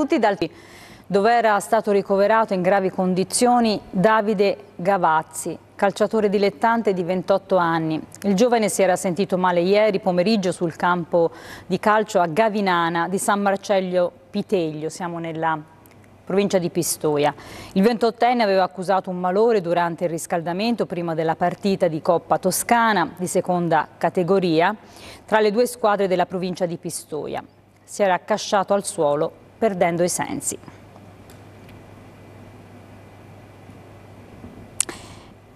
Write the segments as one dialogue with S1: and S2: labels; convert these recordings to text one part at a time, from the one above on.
S1: tutti dal dove era stato ricoverato in gravi condizioni Davide Gavazzi, calciatore dilettante di 28 anni. Il giovane si era sentito male ieri pomeriggio sul campo di calcio a Gavinana di San Marcello Piteglio, siamo nella provincia di Pistoia. Il 28enne aveva accusato un malore durante il riscaldamento prima della partita di Coppa Toscana di seconda categoria tra le due squadre della provincia di Pistoia. Si era accasciato al suolo perdendo i sensi.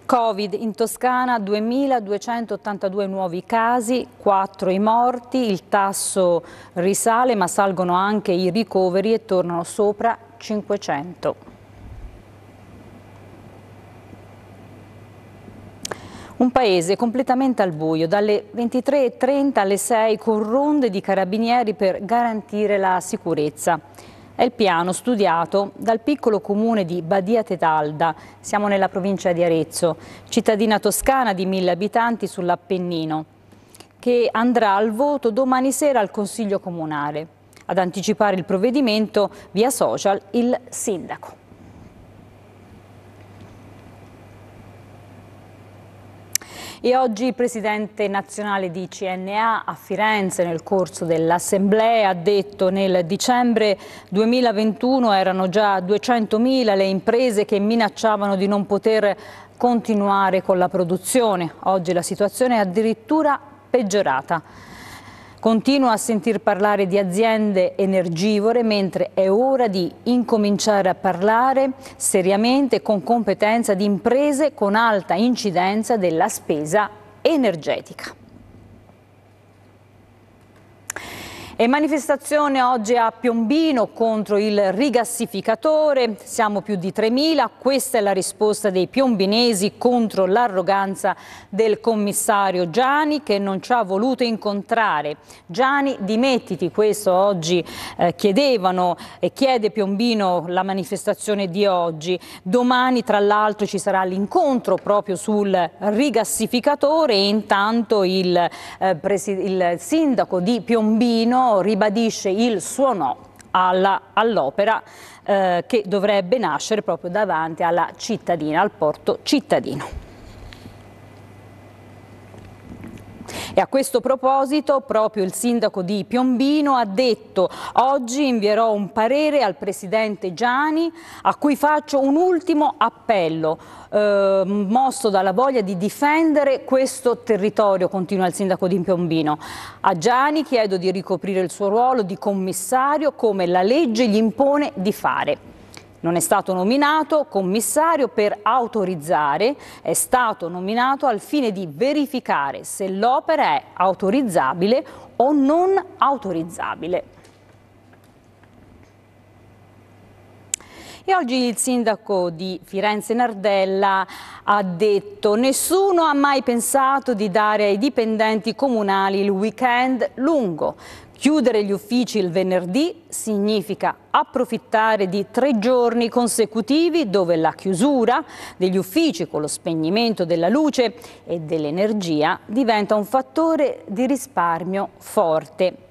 S1: Covid in Toscana 2282 nuovi casi, 4 i morti, il tasso risale ma salgono anche i ricoveri e tornano sopra 500. Un paese completamente al buio, dalle 23.30 alle 6 con ronde di carabinieri per garantire la sicurezza. È il piano studiato dal piccolo comune di Badia Tetalda, siamo nella provincia di Arezzo, cittadina toscana di mille abitanti sull'Appennino, che andrà al voto domani sera al Consiglio Comunale. Ad anticipare il provvedimento via social il sindaco. E oggi il presidente nazionale di CNA a Firenze nel corso dell'assemblea ha detto nel dicembre 2021 erano già 200.000 le imprese che minacciavano di non poter continuare con la produzione. Oggi la situazione è addirittura peggiorata. Continua a sentir parlare di aziende energivore, mentre è ora di incominciare a parlare seriamente con competenza di imprese con alta incidenza della spesa energetica. E manifestazione oggi a Piombino contro il rigassificatore, siamo più di 3.000, questa è la risposta dei piombinesi contro l'arroganza del commissario Gianni che non ci ha voluto incontrare. Gianni dimettiti, questo oggi eh, chiedevano e chiede Piombino la manifestazione di oggi. Domani tra l'altro ci sarà l'incontro proprio sul rigassificatore e intanto il, eh, il sindaco di Piombino Romano ribadisce il suo no all'opera all eh, che dovrebbe nascere proprio davanti alla cittadina, al porto cittadino. E a questo proposito proprio il sindaco di Piombino ha detto oggi invierò un parere al presidente Gianni a cui faccio un ultimo appello eh, mosso dalla voglia di difendere questo territorio, continua il sindaco di Piombino. A Gianni chiedo di ricoprire il suo ruolo di commissario come la legge gli impone di fare non è stato nominato commissario per autorizzare, è stato nominato al fine di verificare se l'opera è autorizzabile o non autorizzabile. E oggi il sindaco di Firenze Nardella ha detto nessuno ha mai pensato di dare ai dipendenti comunali il weekend lungo. Chiudere gli uffici il venerdì significa approfittare di tre giorni consecutivi dove la chiusura degli uffici con lo spegnimento della luce e dell'energia diventa un fattore di risparmio forte.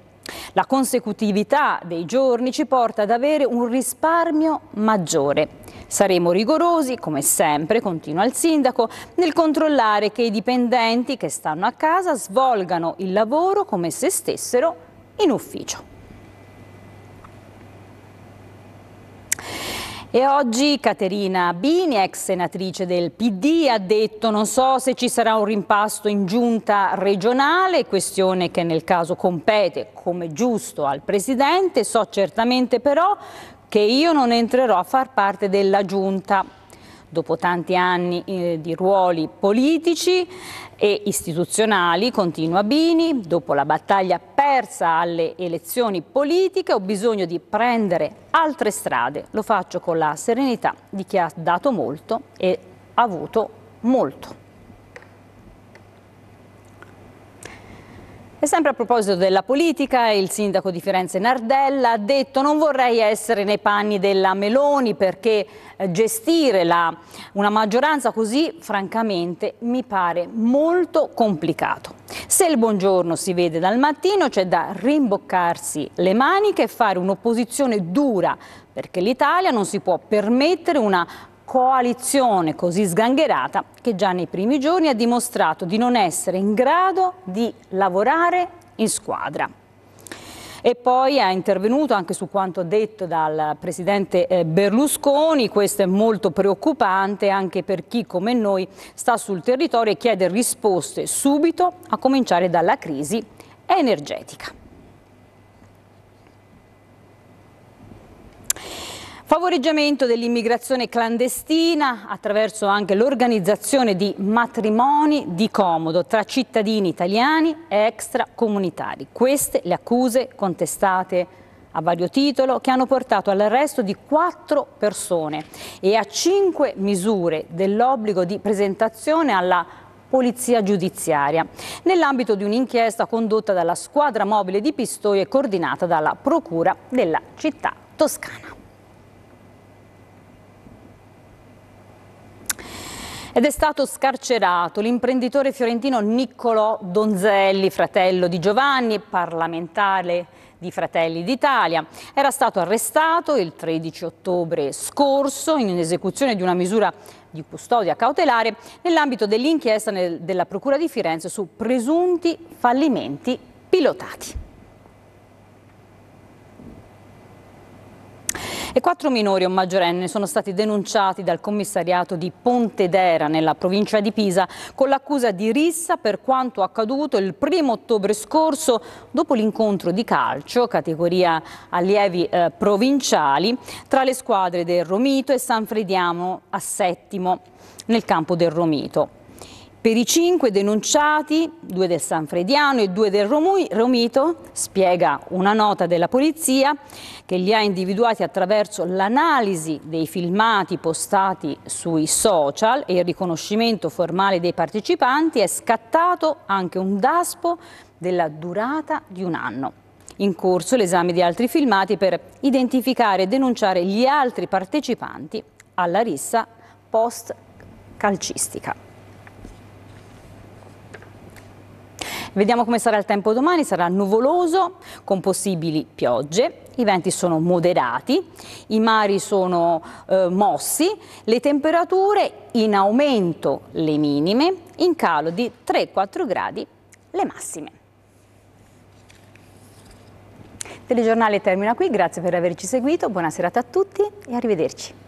S1: La consecutività dei giorni ci porta ad avere un risparmio maggiore. Saremo rigorosi, come sempre, continua il sindaco, nel controllare che i dipendenti che stanno a casa svolgano il lavoro come se stessero in ufficio. E oggi Caterina Bini, ex senatrice del PD, ha detto non so se ci sarà un rimpasto in giunta regionale, questione che nel caso compete come giusto al Presidente, so certamente però che io non entrerò a far parte della giunta dopo tanti anni eh, di ruoli politici e istituzionali, continua Bini, dopo la battaglia persa alle elezioni politiche ho bisogno di prendere altre strade, lo faccio con la serenità di chi ha dato molto e avuto molto. E sempre a proposito della politica, il sindaco di Firenze Nardella ha detto non vorrei essere nei panni della Meloni perché eh, gestire la, una maggioranza così francamente mi pare molto complicato. Se il buongiorno si vede dal mattino c'è da rimboccarsi le maniche e fare un'opposizione dura perché l'Italia non si può permettere una coalizione così sgangherata che già nei primi giorni ha dimostrato di non essere in grado di lavorare in squadra. E poi ha intervenuto anche su quanto detto dal presidente eh, Berlusconi, questo è molto preoccupante anche per chi come noi sta sul territorio e chiede risposte subito, a cominciare dalla crisi energetica. favoreggiamento dell'immigrazione clandestina attraverso anche l'organizzazione di matrimoni di comodo tra cittadini italiani e extracomunitari. Queste le accuse contestate a vario titolo che hanno portato all'arresto di quattro persone e a cinque misure dell'obbligo di presentazione alla polizia giudiziaria nell'ambito di un'inchiesta condotta dalla squadra mobile di Pistoia e coordinata dalla Procura della città toscana. Ed è stato scarcerato l'imprenditore fiorentino Niccolò Donzelli, fratello di Giovanni, parlamentare di Fratelli d'Italia. Era stato arrestato il 13 ottobre scorso in esecuzione di una misura di custodia cautelare nell'ambito dell'inchiesta della Procura di Firenze su presunti fallimenti pilotati. E quattro minori o maggiorenne sono stati denunciati dal commissariato di Pontedera nella provincia di Pisa con l'accusa di rissa per quanto accaduto il primo ottobre scorso dopo l'incontro di calcio, categoria allievi eh, provinciali, tra le squadre del Romito e San Frediamo a Settimo nel campo del Romito. Per i cinque denunciati, due del San Frediano e due del Romito, spiega una nota della polizia che li ha individuati attraverso l'analisi dei filmati postati sui social e il riconoscimento formale dei partecipanti, è scattato anche un daspo della durata di un anno. In corso l'esame di altri filmati per identificare e denunciare gli altri partecipanti alla rissa post calcistica. Vediamo come sarà il tempo domani, sarà nuvoloso con possibili piogge. I venti sono moderati, i mari sono eh, mossi, le temperature in aumento le minime, in calo di 3-4 gradi le massime. telegiornale termina qui, grazie per averci seguito, buona serata a tutti e arrivederci.